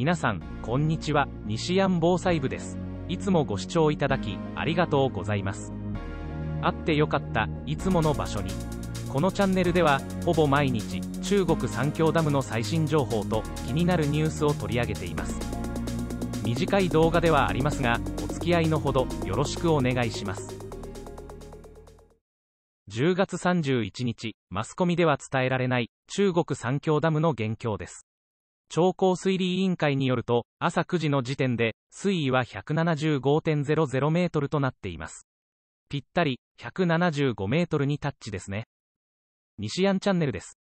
皆さんこんにちは西安防災部ですいつもご視聴いただきありがとうございますあってよかったいつもの場所にこのチャンネルではほぼ毎日中国三峡ダムの最新情報と気になるニュースを取り上げています短い動画ではありますがお付き合いのほどよろしくお願いします10月31日マスコミでは伝えられない中国三峡ダムの現況です超高水利委員会によると、朝9時の時点で、水位は175.00メートルとなっています。ぴったり、175メートルにタッチですね。西安チャンネルです。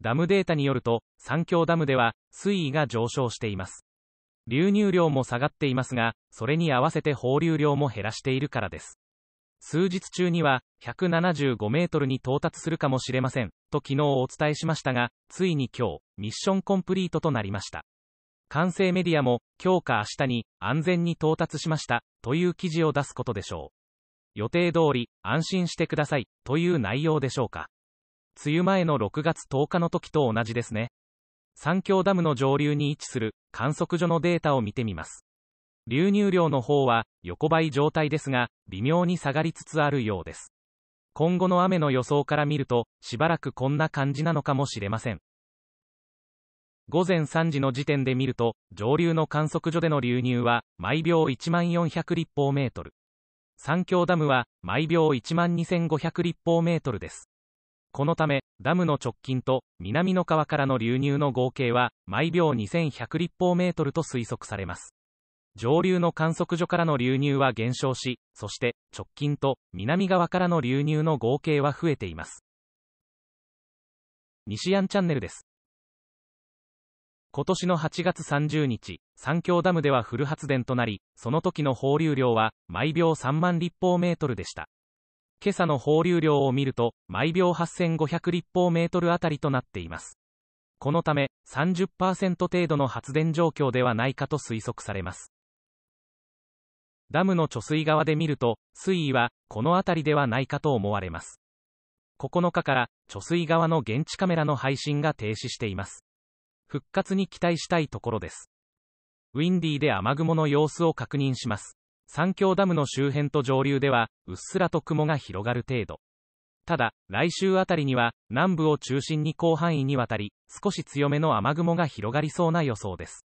ダムデータによると、三峡ダムでは、水位が上昇しています。流入量も下がっていますが、それに合わせて放流量も減らしているからです。数日中には175メートルに到達するかもしれません、と昨日お伝えしましたが、ついに今日、ミッションコンプリートとなりました。完成メディアも、今日か明日に安全に到達しました、という記事を出すことでしょう。予定通り、安心してください、という内容でしょうか。梅雨前の6月10日の時と同じですね。三峡ダムの上流に位置する観測所のデータを見てみます。流入量の方は横ばい状態ですが、微妙に下がりつつあるようです。今後の雨の予想から見ると、しばらくこんな感じなのかもしれません。午前3時の時点で見ると、上流の観測所での流入は、毎秒1万400立方メートル。三峡ダムは、毎秒1万2500立方メートルです。このため、ダムの直近と南の川からの流入の合計は、毎秒2100立方メートルと推測されます。上流の観測所からの流入は減少し、そして直近と南側からの流入の合計は増えています。西安チャンネルです。今年の8月30日、三峡ダムではフル発電となり、その時の放流量は毎秒3万立方メートルでした。今朝の放流量を見ると、毎秒8500立方メートルあたりとなっています。このため、30%程度の発電状況ではないかと推測されます。ダムの貯水側で見ると、水位はこの辺りではないかと思われます。9日から貯水側の現地カメラの配信が停止しています。復活に期待したいところです。ウィンディーで雨雲の様子を確認します。三峡ダムの周辺と上流では、うっすらと雲が広がる程度。ただ、来週あたりには、南部を中心に広範囲にわたり、少し強めの雨雲が広がりそうな予想です。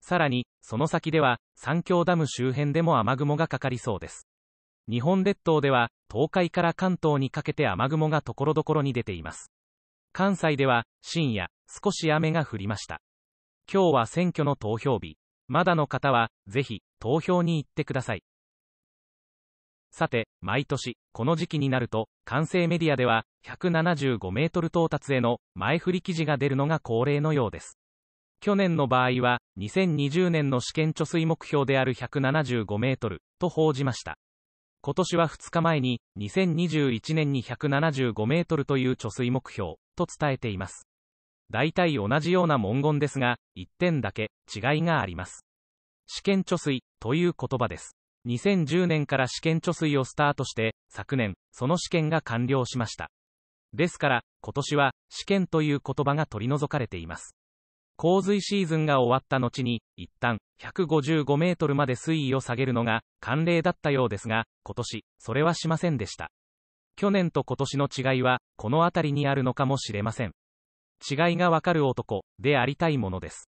さらに、その先では、三峡ダム周辺でも雨雲がかかりそうです。日本列島では、東海から関東にかけて雨雲が所々に出ています。関西では、深夜、少し雨が降りました。今日は選挙の投票日。まだの方は、ぜひ、投票に行ってください。さて、毎年、この時期になると、完成メディアでは、175メートル到達への前振り記事が出るのが恒例のようです。去年の場合は、2020年の試験貯水目標である175メートルと報じました。今年は2日前に、2021年に175メートルという貯水目標と伝えています。大体同じような文言ですが、1点だけ違いがあります。試験貯水という言葉です。2010年から試験貯水をスタートして、昨年、その試験が完了しました。ですから、今年は試験という言葉が取り除かれています。洪水シーズンが終わった後に、一旦、155メートルまで水位を下げるのが慣例だったようですが、今年、それはしませんでした。去年と今年の違いは、この辺りにあるのかもしれません。違いがわかる男、でありたいものです。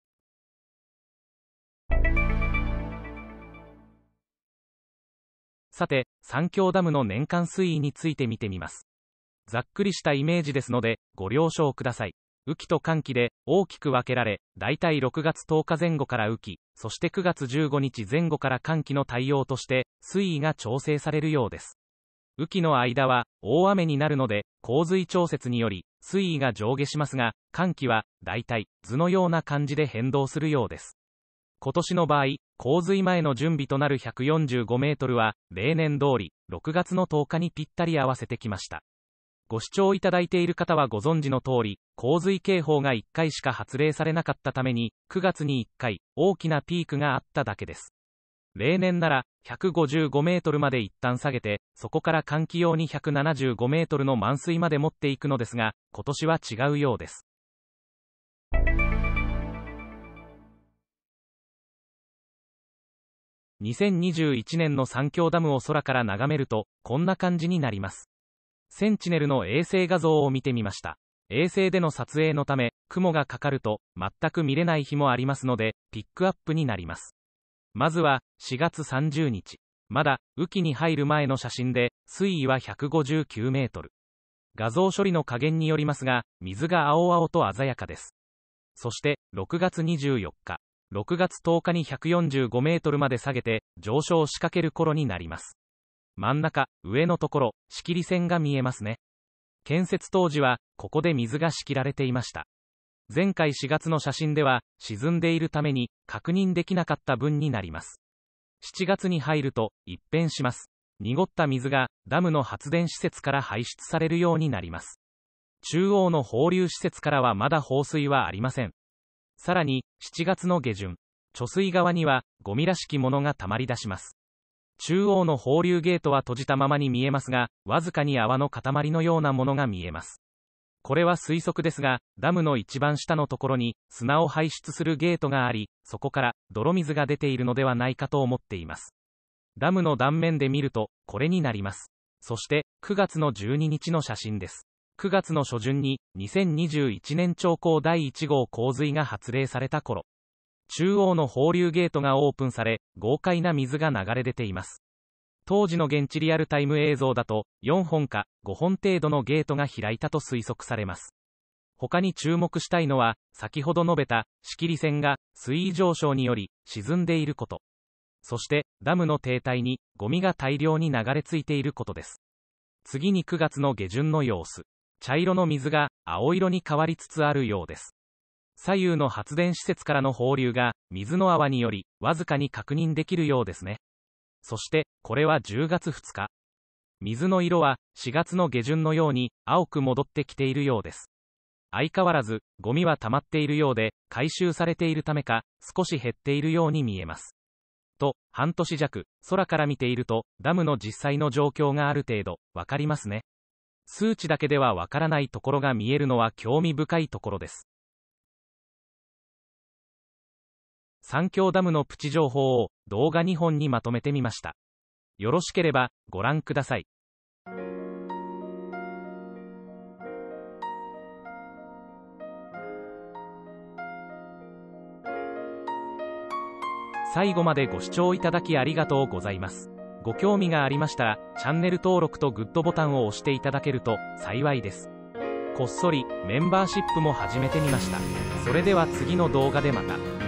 さて、三峡ダムの年間水位について見てみます。ざっくりしたイメージですので、ご了承ください。雨季と寒季で大きく分けられ、だいたい6月10日前後から雨季、そして9月15日前後から寒季の対応として水位が調整されるようです。雨季の間は大雨になるので、洪水調節により水位が上下しますが、寒季はだいたい図のような感じで変動するようです。今年の場合、洪水前の準備となる145メートルは、例年通り、6月の10日にぴったり合わせてきました。ご視聴いただいている方はご存知の通り、洪水警報が1回しか発令されなかったために、9月に1回、大きなピークがあっただけです。例年なら、155メートルまで一旦下げて、そこから換気用に175メートルの満水まで持っていくのですが、今年は違うようです。2021年の三峡ダムを空から眺めると、こんな感じになります。センチネルの衛星画像を見てみました。衛星での撮影のため、雲がかかると全く見れない日もありますので、ピックアップになります。まずは、4月30日。まだ、雨季に入る前の写真で、水位は159メートル。画像処理の加減によりますが、水が青々と鮮やかです。そして、6月24日、6月10日に145メートルまで下げて、上昇をしかける頃になります。真ん中、上のところ、仕切り線が見えますね。建設当時は、ここで水が仕切られていました。前回4月の写真では、沈んでいるために、確認できなかった分になります。7月に入ると、一変します。濁った水が、ダムの発電施設から排出されるようになります。中央の放流施設からはまだ放水はありません。さらに、7月の下旬、貯水側には、ゴミらしきものが溜まり出します。中央の放流ゲートは閉じたままに見えますが、わずかに泡の塊のようなものが見えます。これは推測ですが、ダムの一番下のところに砂を排出するゲートがあり、そこから泥水が出ているのではないかと思っています。ダムの断面で見ると、これになります。そして、9月の12日の写真です。9月の初旬に、2021年長江第1号洪水が発令された頃、中央の放流ゲートがオープンされ、豪快な水が流れ出ています。当時の現地リアルタイム映像だと、4本か5本程度のゲートが開いたと推測されます。他に注目したいのは、先ほど述べた、仕切り線が水位上昇により沈んでいること。そして、ダムの停滞に、ゴミが大量に流れ着いていることです。次に9月の下旬の様子。茶色の水が青色に変わりつつあるようです。左右の発電施設からの放流が水の泡によりわずかに確認できるようですねそしてこれは10月2日水の色は4月の下旬のように青く戻ってきているようです相変わらずゴミは溜まっているようで回収されているためか少し減っているように見えますと半年弱空から見ているとダムの実際の状況がある程度わかりますね数値だけではわからないところが見えるのは興味深いところです三峡ダムのプチ情報を動画2本にまとめてみました。よろしければご覧ください。最後までご視聴いただきありがとうございます。ご興味がありましたら、チャンネル登録とグッドボタンを押していただけると幸いです。こっそりメンバーシップも始めてみました。それでは次の動画でまた。